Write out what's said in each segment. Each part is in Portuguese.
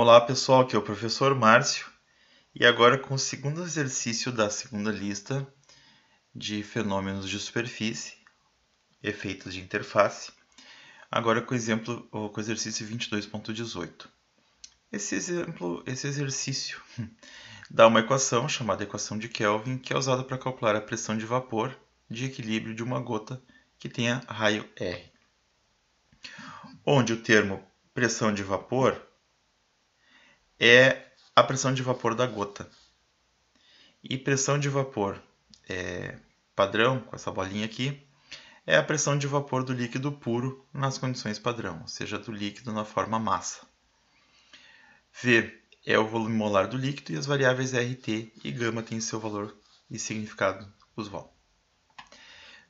Olá pessoal, aqui é o professor Márcio e agora com o segundo exercício da segunda lista de fenômenos de superfície, efeitos de interface, agora com o exemplo, com o exercício 22.18. Esse exemplo, esse exercício dá uma equação chamada equação de Kelvin, que é usada para calcular a pressão de vapor de equilíbrio de uma gota que tenha raio R, onde o termo pressão de vapor é a pressão de vapor da gota. E pressão de vapor é, padrão, com essa bolinha aqui, é a pressão de vapor do líquido puro nas condições padrão, ou seja, do líquido na forma massa. V é o volume molar do líquido e as variáveis RT e γ têm seu valor e significado, usual.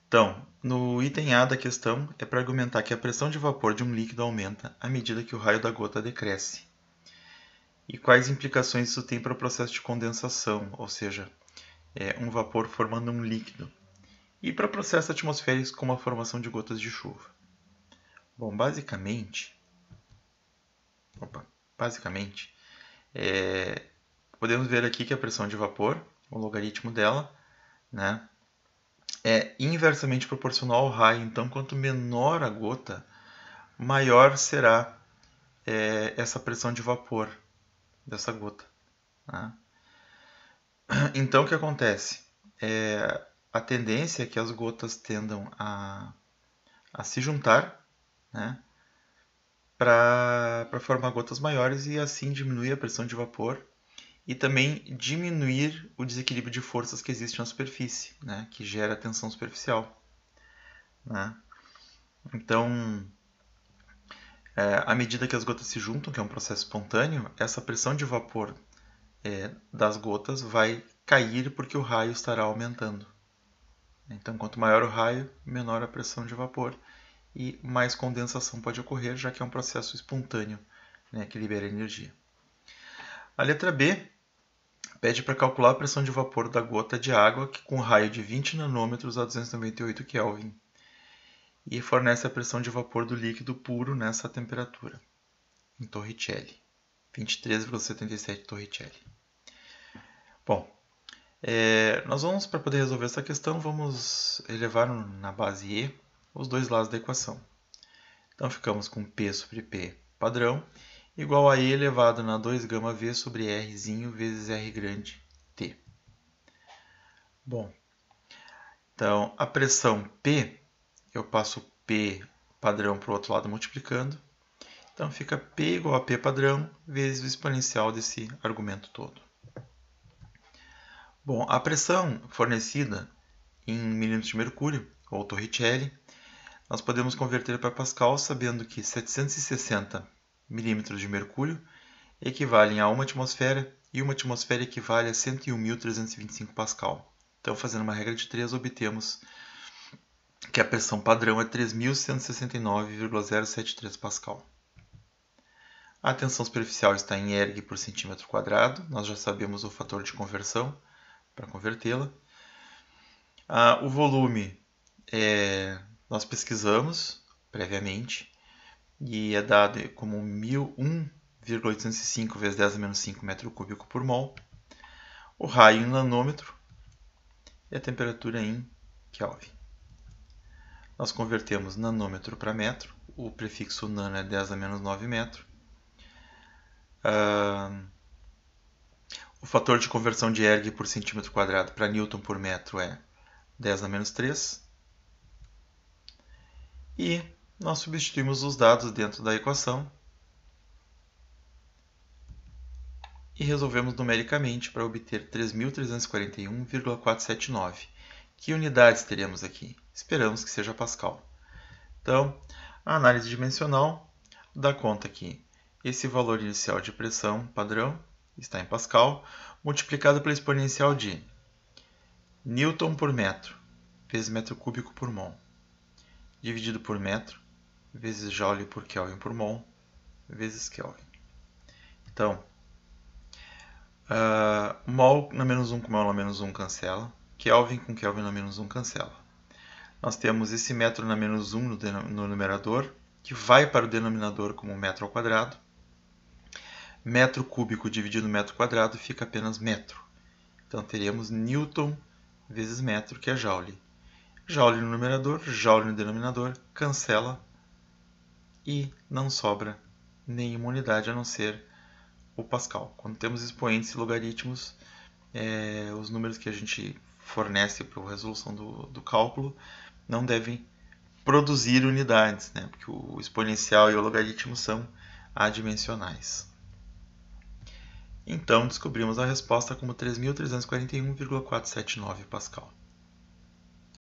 Então, no item A da questão, é para argumentar que a pressão de vapor de um líquido aumenta à medida que o raio da gota decresce e quais implicações isso tem para o processo de condensação, ou seja, é um vapor formando um líquido, e para processos atmosféricos como a formação de gotas de chuva. Bom, basicamente, opa, basicamente, é, podemos ver aqui que a pressão de vapor, o logaritmo dela, né, é inversamente proporcional ao raio. Então, quanto menor a gota, maior será é, essa pressão de vapor dessa gota. Né? Então, o que acontece? É, a tendência é que as gotas tendam a, a se juntar né, para formar gotas maiores e assim diminuir a pressão de vapor e também diminuir o desequilíbrio de forças que existe na superfície, né, que gera tensão superficial. Né? Então, é, à medida que as gotas se juntam, que é um processo espontâneo, essa pressão de vapor é, das gotas vai cair porque o raio estará aumentando. Então, quanto maior o raio, menor a pressão de vapor e mais condensação pode ocorrer, já que é um processo espontâneo né, que libera energia. A letra B pede para calcular a pressão de vapor da gota de água que, com raio de 20 nanômetros a 298 Kelvin e fornece a pressão de vapor do líquido puro nessa temperatura, em Torricelli, 23,77 Torricelli. Bom, é, nós vamos, para poder resolver essa questão, vamos elevar na base E os dois lados da equação. Então ficamos com P sobre P padrão igual a E elevado na 2 gama V sobre Rzinho vezes R grande T. Bom, então a pressão P eu passo P padrão para o outro lado multiplicando. Então fica P igual a P padrão vezes o exponencial desse argumento todo. Bom, a pressão fornecida em milímetros de mercúrio, ou torricelli, nós podemos converter para pascal sabendo que 760 milímetros de mercúrio equivalem a uma atmosfera e uma atmosfera equivale a 101.325 pascal. Então, fazendo uma regra de 3, obtemos que a pressão padrão é 3.169,073 pascal. A tensão superficial está em erg por centímetro quadrado, nós já sabemos o fator de conversão para convertê-la. Ah, o volume é, nós pesquisamos previamente e é dado como 1.805 vezes 10 a menos 5 metro cúbico por mol. O raio em nanômetro e a temperatura em Kelvin nós convertemos nanômetro para metro, o prefixo nano é 10 a menos 9 metro. Uh, o fator de conversão de erg por centímetro quadrado para newton por metro é 10 a menos 3. E nós substituímos os dados dentro da equação e resolvemos numericamente para obter 3.341,479 que unidades teremos aqui? Esperamos que seja Pascal. Então, a análise dimensional dá conta que esse valor inicial de pressão padrão está em Pascal, multiplicado pela exponencial de Newton por metro, vezes metro cúbico por mol, dividido por metro, vezes joule por Kelvin por mol, vezes Kelvin. Então, uh, mol na menos 1 com mol na menos 1 cancela, Kelvin com Kelvin na menos 1 cancela. Nós temos esse metro na menos 1 no, numerador, que vai para o denominador como metro ao quadrado. Metro cúbico dividido metro quadrado fica apenas metro. Então teríamos Newton vezes metro, que é Joule. Joule no numerador, Joule no denominador, cancela e não sobra nenhuma unidade a não ser o Pascal. Quando temos expoentes e logaritmos, é, os números que a gente fornece para a resolução do, do cálculo não devem produzir unidades, né? porque o exponencial e o logaritmo são adimensionais. Então, descobrimos a resposta como 3.341,479 Pascal.